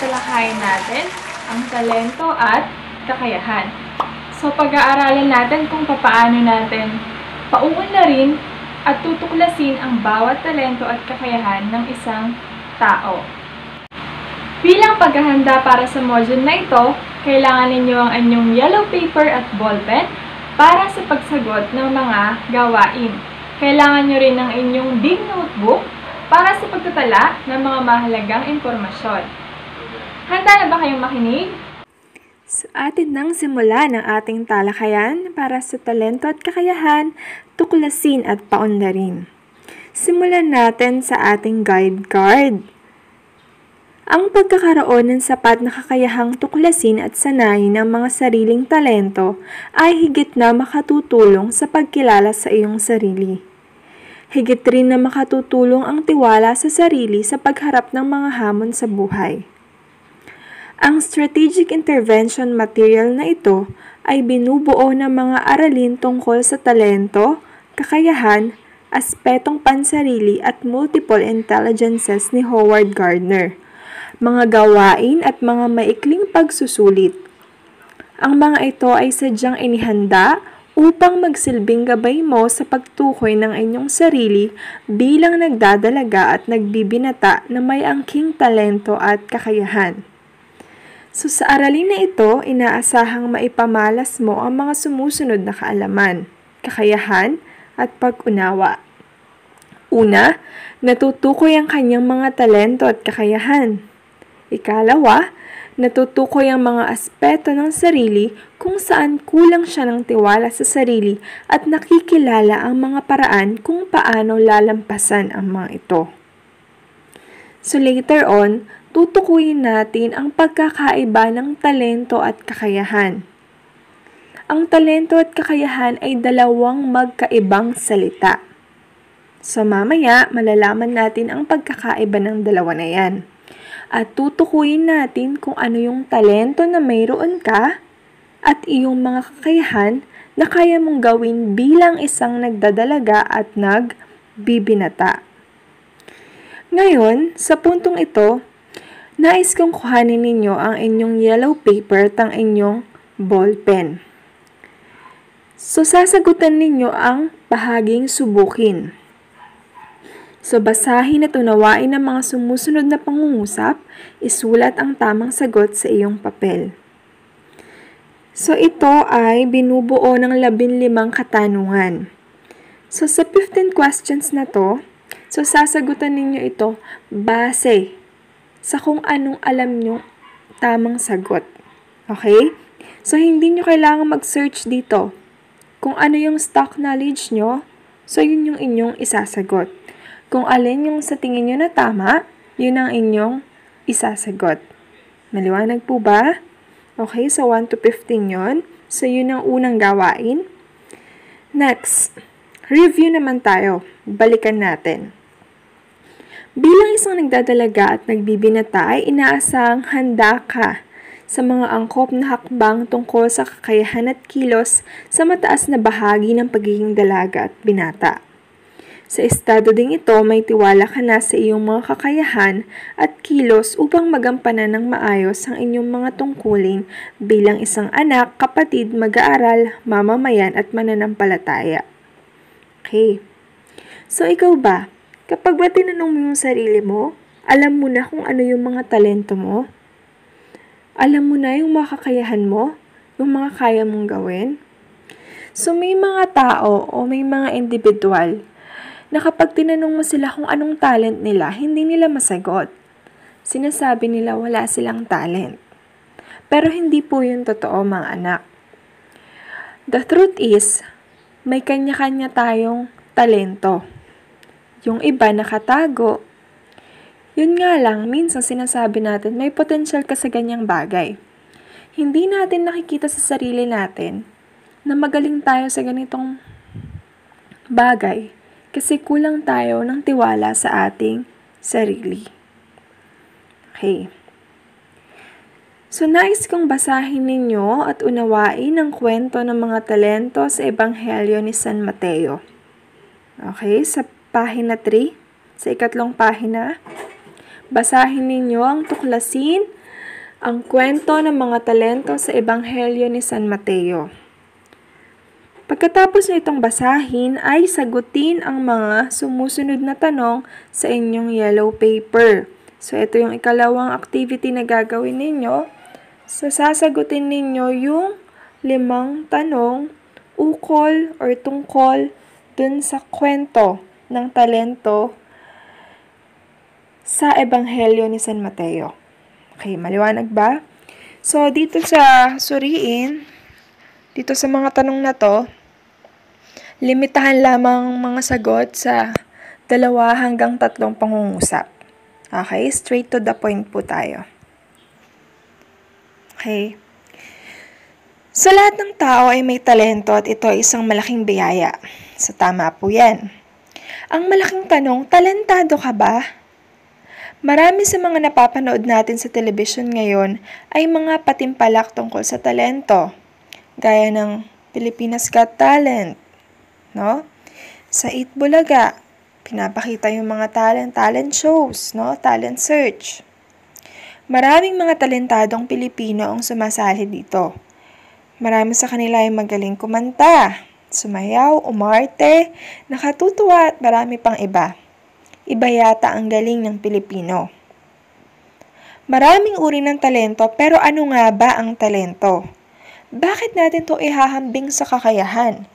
tatalakayin natin ang talento at kakayahan. So, pag-aaralan natin kung paano natin pauunlarin at tutuklasin ang bawat talento at kakayahan ng isang tao. Bilang paghahanda para sa module na ito, kailangan ninyo ang anyong yellow paper at ballpen para sa pagsagot ng mga gawain. Kailangan nyo rin ng inyong big notebook para sa pagtatala ng mga mahalagang impormasyon. Handa na ba kayong makinig? Sa atin nang simula ng ating talakayan para sa talento at kakayahan, tuklasin at paundarin. Simulan natin sa ating guide card. Ang pagkakaroon ng sapat na kakayahang tuklasin at sanayin ang mga sariling talento ay higit na makatutulong sa pagkilala sa iyong sarili. Higit rin na makatutulong ang tiwala sa sarili sa pagharap ng mga hamon sa buhay. Ang strategic intervention material na ito ay binubuo ng mga aralin tungkol sa talento, kakayahan, aspetong pansarili at multiple intelligences ni Howard Gardner, mga gawain at mga maikling pagsusulit. Ang mga ito ay sadyang inihanda upang magsilbing gabay mo sa pagtukoy ng inyong sarili bilang nagdadalaga at nagbibinata na may angking talento at kakayahan. So sa aralin na ito, inaasahang maipamalas mo ang mga sumusunod na kaalaman, kakayahan, at pag-unawa. Una, natutukoy ang kanyang mga talento at kakayahan. Ikalawa, natutukoy ang mga aspeto ng sarili kung saan kulang siya ng tiwala sa sarili at nakikilala ang mga paraan kung paano lalampasan ang mga ito. So later on, tutukuyin natin ang pagkakaiba ng talento at kakayahan. Ang talento at kakayahan ay dalawang magkaibang salita. So mamaya, malalaman natin ang pagkakaiba ng dalawa na yan. At tutukuyin natin kung ano yung talento na mayroon ka at iyong mga kakayahan na kaya mong gawin bilang isang nagdadalaga at nagbibinata. Ngayon, sa puntong ito, Nais kong kuhanin ninyo ang inyong yellow paper tang inyong ball pen. So, sasagutan ninyo ang bahaging subukin. So, basahin at unawain ang mga sumusunod na pangungusap, isulat ang tamang sagot sa iyong papel. So, ito ay binubuo ng labinlimang katanungan. So, sa 15 questions na to, so sasagutan ninyo ito base sa kung anong alam nyo tamang sagot. Okay? So, hindi nyo kailangan mag-search dito. Kung ano yung stock knowledge nyo, so yun yung inyong isasagot. Kung alin yung sa tingin nyo na tama, yun ang inyong isasagot. Maliwanag po ba? Okay, so 1 to 15 yon. So, yun ang unang gawain. Next, review naman tayo. Balikan natin. Bilang isang nagdadalaga at nagbibinata ay inaasang handa ka sa mga angkop na hakbang tungkol sa kakayahan at kilos sa mataas na bahagi ng pagiging dalaga at binata. Sa estado ding ito, may tiwala ka na sa iyong mga kakayahan at kilos upang magampanan ng maayos ang inyong mga tungkulin bilang isang anak, kapatid, mag-aaral, mamamayan at mananampalataya. Okay. So ikaw ba, Kapag ba tinanong mo yung sarili mo, alam mo na kung ano yung mga talento mo? Alam mo na yung mga mo? Yung mga kaya mong gawin? So may mga tao o may mga individual na kapag tinanong mo sila kung anong talent nila, hindi nila masagot. Sinasabi nila wala silang talent. Pero hindi po yun totoo mga anak. The truth is, may kanya-kanya tayong talento yung iba nakatago. Yun nga lang, minsan sinasabi natin may potential ka sa ganyang bagay. Hindi natin nakikita sa sarili natin na magaling tayo sa ganitong bagay kasi kulang tayo ng tiwala sa ating sarili. Okay. So, nais kong basahin ninyo at unawain ang kwento ng mga talento sa Ebanghelyo ni San Mateo. Okay, sa pahina 3, sa ikatlong pahina. Basahin ninyo ang tuklasin, ang kwento ng mga talento sa Ebanghelyo ni San Mateo. Pagkatapos nitong basahin ay sagutin ang mga sumusunod na tanong sa inyong yellow paper. So ito yung ikalawang activity na gagawin ninyo. So sasagutin ninyo yung limang tanong ukol or tungkol dun sa kwento ng talento sa Ebanghelyo ni San Mateo. Okay, maliwanag ba? So, dito sa suriin, dito sa mga tanong na to, limitahan lamang mga sagot sa dalawa hanggang tatlong pangungusap. Okay, straight to the point po tayo. Okay. Sa so, lahat ng tao ay may talento at ito ay isang malaking biyaya. So, tama po yan. Ang malaking tanong, talentado ka ba? Marami sa mga napapanood natin sa telebisyon ngayon ay mga patimpalak tungkol sa talento, gaya ng Pilipinas Got Talent, no? Sa Itbulaga, pinapakita yung mga talent, talent shows, no? Talent search. Maraming mga talentadong Pilipino ang sumasali dito. Marami sa kanila ay magaling kumanta, sumayaw, umarte, nakatutuwa at marami pang iba. Iba yata ang galing ng Pilipino. Maraming uri ng talento pero ano nga ba ang talento? Bakit natin to ihahambing sa kakayahan?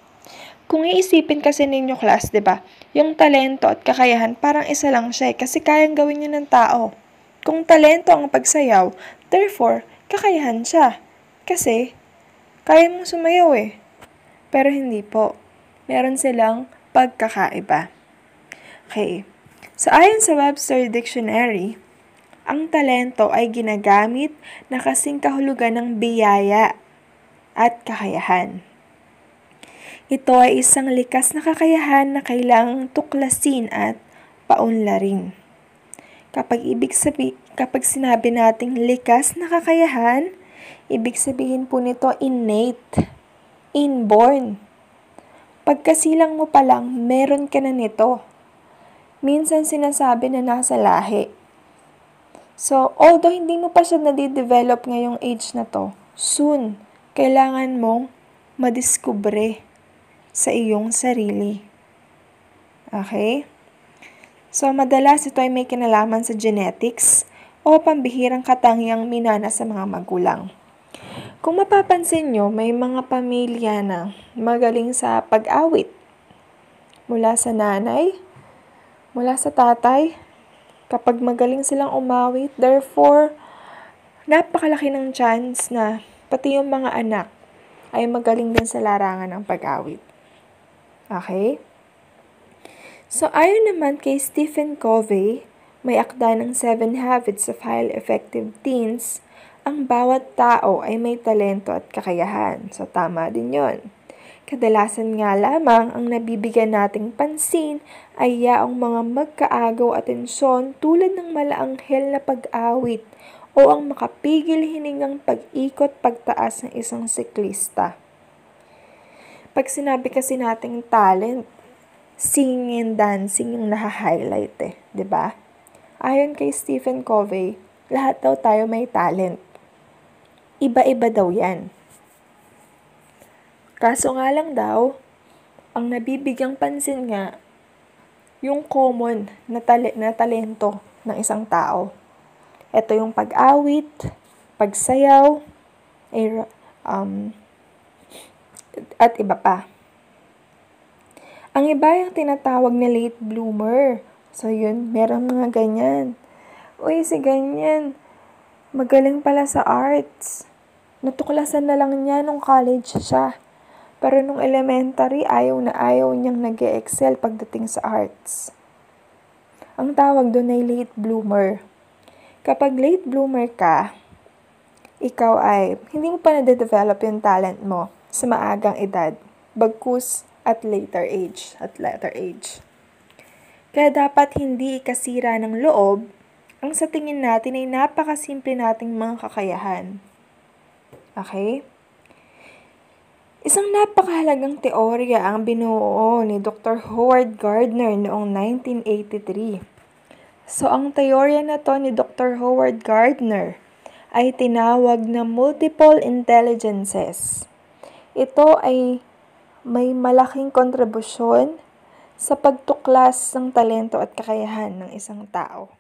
Kung iisipin kasi ninyo class, 'di ba? Yung talento at kakayahan parang isa lang siya eh, kasi kayang gawin 'yun ng tao. Kung talento ang pagsayaw, therefore kakayahan siya. Kasi kaya mong sumayaw eh. Pero hindi po. Meron silang pagkakaiba. Okay. So, ayon sa Webster Dictionary, ang talento ay ginagamit na kasing kahulugan ng biyaya at kakayahan. Ito ay isang likas na kakayahan na kailangang tuklasin at paunlarin. Kapag ibig sabi, kapag sinabi nating likas na kakayahan, ibig sabihin po nito innate inborn. Pagkasilang mo pa lang, meron ka na nito. Minsan sinasabi na nasa lahi. So, although hindi mo pa siya nade-develop ngayong age na to, soon, kailangan mong madiskubre sa iyong sarili. Okay? So, madalas ito ay may kinalaman sa genetics o pambihirang katangiang minana sa mga magulang. Kung mapapansin nyo, may mga pamilya na magaling sa pag-awit. Mula sa nanay, mula sa tatay, kapag magaling silang umawit, therefore, napakalaki ng chance na pati yung mga anak ay magaling din sa larangan ng pag-awit. Okay? So, ayon naman kay Stephen Covey, may akda ng 7 Habits of Highly Effective Teens ang bawat tao ay may talento at kakayahan, so tama din yon. Kadalasan nga lamang ang nabibigyan nating pansin ay yaong mga magkaagaw atensyon tulad ng malaanghel na pag-awit o ang makapigil hiningang pag-ikot pagtaas ng isang siklista. Pag sinabi kasi nating talent, singing and dancing yung nahahighlight eh, di ba? Ayon kay Stephen Covey, lahat daw tayo may talent. Iba-iba daw yan. Kaso nga lang daw, ang nabibigyang pansin nga, yung common na, tale- na talento ng isang tao. Ito yung pag-awit, pagsayaw, er, um, at iba pa. Ang iba yung tinatawag na late bloomer. So yun, meron mga ganyan. Uy, si ganyan. Magaling pala sa arts natuklasan na lang niya nung college siya. Pero nung elementary, ayaw na ayaw niyang nag excel pagdating sa arts. Ang tawag doon ay late bloomer. Kapag late bloomer ka, ikaw ay hindi mo pa na develop yung talent mo sa maagang edad, bagkus at later age, at later age. Kaya dapat hindi ikasira ng loob ang sa tingin natin ay napakasimple nating mga kakayahan. Okay? Isang napakahalagang teorya ang binuo ni Dr. Howard Gardner noong 1983. So, ang teorya na to ni Dr. Howard Gardner ay tinawag na multiple intelligences. Ito ay may malaking kontribusyon sa pagtuklas ng talento at kakayahan ng isang tao.